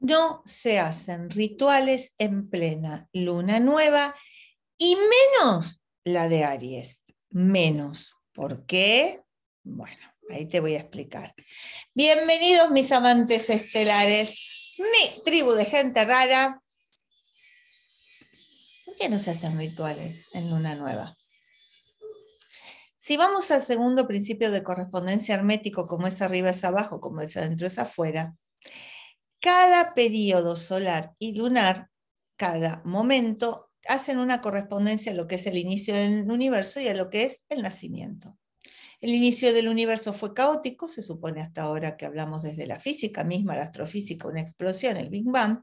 no se hacen rituales en plena luna nueva y menos la de Aries. Menos. ¿Por qué? Bueno, ahí te voy a explicar. Bienvenidos mis amantes estelares, mi tribu de gente rara. ¿Por qué no se hacen rituales en luna nueva? Si vamos al segundo principio de correspondencia hermético, como es arriba es abajo, como es adentro es afuera, cada periodo solar y lunar, cada momento, hacen una correspondencia a lo que es el inicio del universo y a lo que es el nacimiento. El inicio del universo fue caótico, se supone hasta ahora que hablamos desde la física misma, la astrofísica, una explosión, el Big Bang,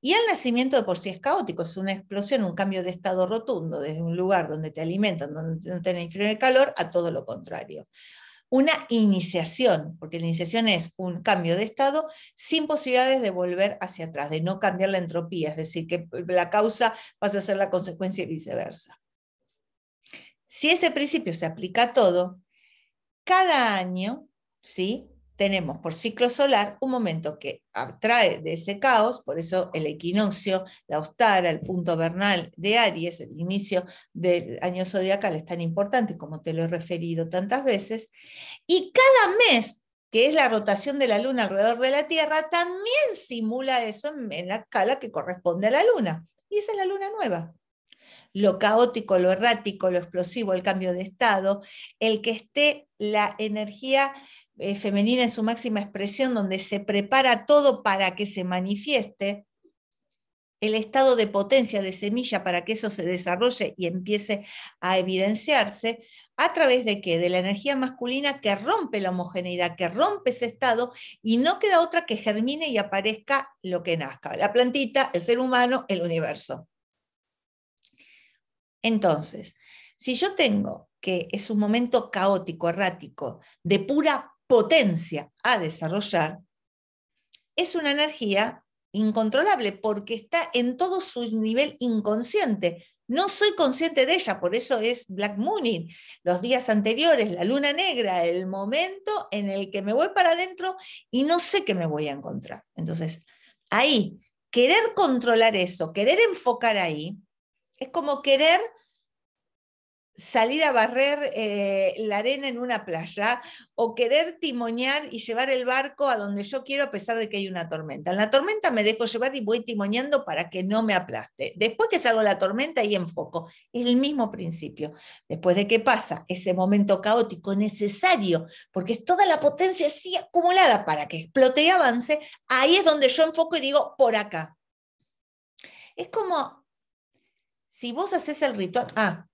y el nacimiento de por sí es caótico, es una explosión, un cambio de estado rotundo, desde un lugar donde te alimentan, donde no tenés calor, a todo lo contrario una iniciación, porque la iniciación es un cambio de estado sin posibilidades de volver hacia atrás, de no cambiar la entropía, es decir, que la causa pasa a ser la consecuencia y viceversa. Si ese principio se aplica a todo, cada año, ¿sí? tenemos por ciclo solar un momento que atrae de ese caos, por eso el equinoccio, la austara, el punto vernal de Aries, el inicio del año zodiacal es tan importante como te lo he referido tantas veces, y cada mes que es la rotación de la Luna alrededor de la Tierra, también simula eso en la escala que corresponde a la Luna, y esa es la Luna nueva. Lo caótico, lo errático, lo explosivo, el cambio de estado, el que esté la energía eh, femenina en su máxima expresión, donde se prepara todo para que se manifieste, el estado de potencia de semilla para que eso se desarrolle y empiece a evidenciarse, ¿A través de qué? De la energía masculina que rompe la homogeneidad, que rompe ese estado y no queda otra que germine y aparezca lo que nazca, la plantita, el ser humano, el universo. Entonces, si yo tengo que es un momento caótico, errático, de pura potencia a desarrollar, es una energía incontrolable porque está en todo su nivel inconsciente. No soy consciente de ella, por eso es Black Mooning, los días anteriores, la luna negra, el momento en el que me voy para adentro y no sé qué me voy a encontrar. Entonces, ahí, querer controlar eso, querer enfocar ahí, es como querer salir a barrer eh, la arena en una playa o querer timonear y llevar el barco a donde yo quiero a pesar de que hay una tormenta. En la tormenta me dejo llevar y voy timoneando para que no me aplaste. Después que salgo la tormenta y enfoco. Es el mismo principio. Después de que pasa ese momento caótico necesario, porque es toda la potencia así acumulada para que explote y avance, ahí es donde yo enfoco y digo, por acá. Es como si vos haces el ritual, ah,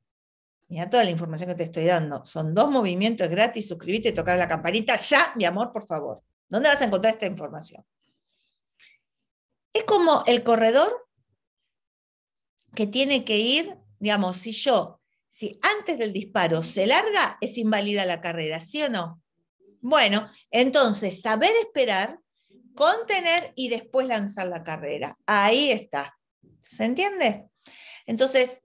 Mira toda la información que te estoy dando. Son dos movimientos gratis. Suscribite, tocar la campanita ya, mi amor, por favor. ¿Dónde vas a encontrar esta información? Es como el corredor que tiene que ir, digamos, si yo, si antes del disparo se larga, es inválida la carrera, ¿sí o no? Bueno, entonces, saber esperar, contener y después lanzar la carrera. Ahí está. ¿Se entiende? Entonces,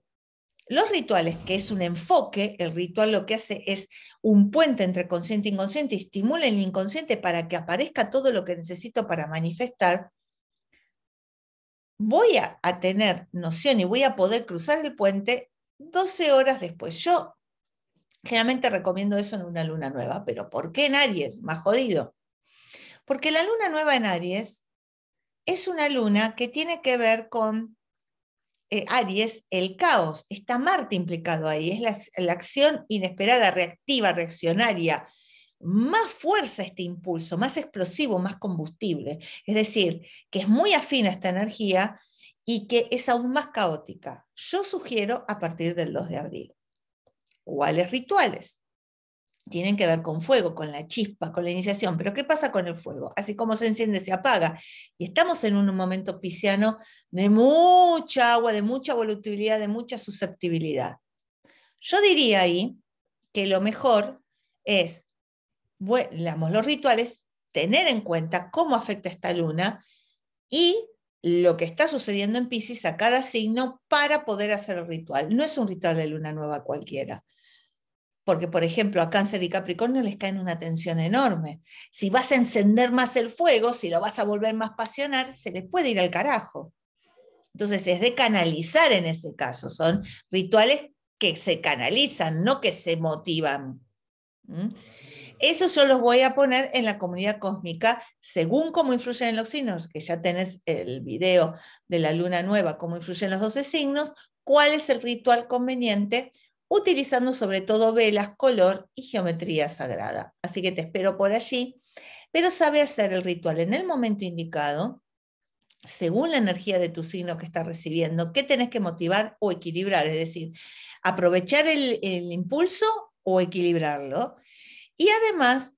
los rituales, que es un enfoque, el ritual lo que hace es un puente entre consciente e inconsciente, estimula el inconsciente para que aparezca todo lo que necesito para manifestar. Voy a, a tener noción y voy a poder cruzar el puente 12 horas después. Yo generalmente recomiendo eso en una luna nueva, pero ¿por qué en Aries? Más jodido. Porque la luna nueva en Aries es una luna que tiene que ver con eh, Aries, el caos. Está Marte implicado ahí, es la, acción inesperada, reactiva, reaccionaria. Más fuerza este impulso, más explosivo, más combustible. Es decir, que es muy afín a esta energía y que es aún más caótica. Yo sugiero a partir del 2 de abril. ¿Cuáles rituales tienen que ver con fuego, con la chispa, con la iniciación. Pero ¿qué pasa con el fuego? Así como se enciende, se apaga. Y estamos en un momento pisciano de mucha agua, de mucha volatilidad, de mucha susceptibilidad. Yo diría ahí que lo mejor es, bueno, los rituales, tener en cuenta cómo afecta esta luna y lo que está sucediendo en Piscis a cada signo para poder hacer el ritual. No es un ritual de luna nueva cualquiera porque por ejemplo a Cáncer y Capricornio les caen una tensión enorme. Si vas a encender más el fuego, si lo vas a volver más pasionar, se les puede ir al carajo. Entonces es de canalizar en ese caso, son rituales que se canalizan, no que se motivan. ¿Mm? Eso yo los voy a poner en la comunidad cósmica según cómo influyen los signos, que ya tenés el video de la luna nueva, cómo influyen los 12 signos, cuál es el ritual conveniente utilizando sobre todo velas, color y geometría sagrada. Así que te espero por allí, pero sabe hacer el ritual en el momento indicado, según la energía de tu signo que estás recibiendo, qué tenés que motivar o equilibrar, es decir, aprovechar el, impulso o equilibrarlo. Y además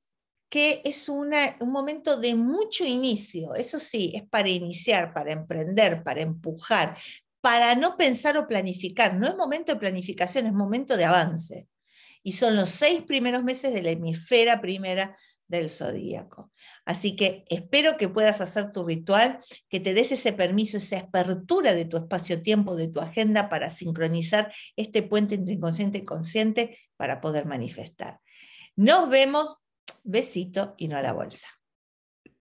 que es un momento de mucho inicio, eso sí, es para iniciar, para emprender, para empujar, para no pensar o planificar. No es momento de planificación, es momento de avance. Y son los seis primeros meses de la hemisfera primera del zodíaco. Así que espero que puedas hacer tu ritual, que te des ese permiso, esa apertura de tu espacio-tiempo, de tu agenda para sincronizar este puente entre inconsciente y consciente para poder manifestar. Nos vemos, besito y no a la bolsa.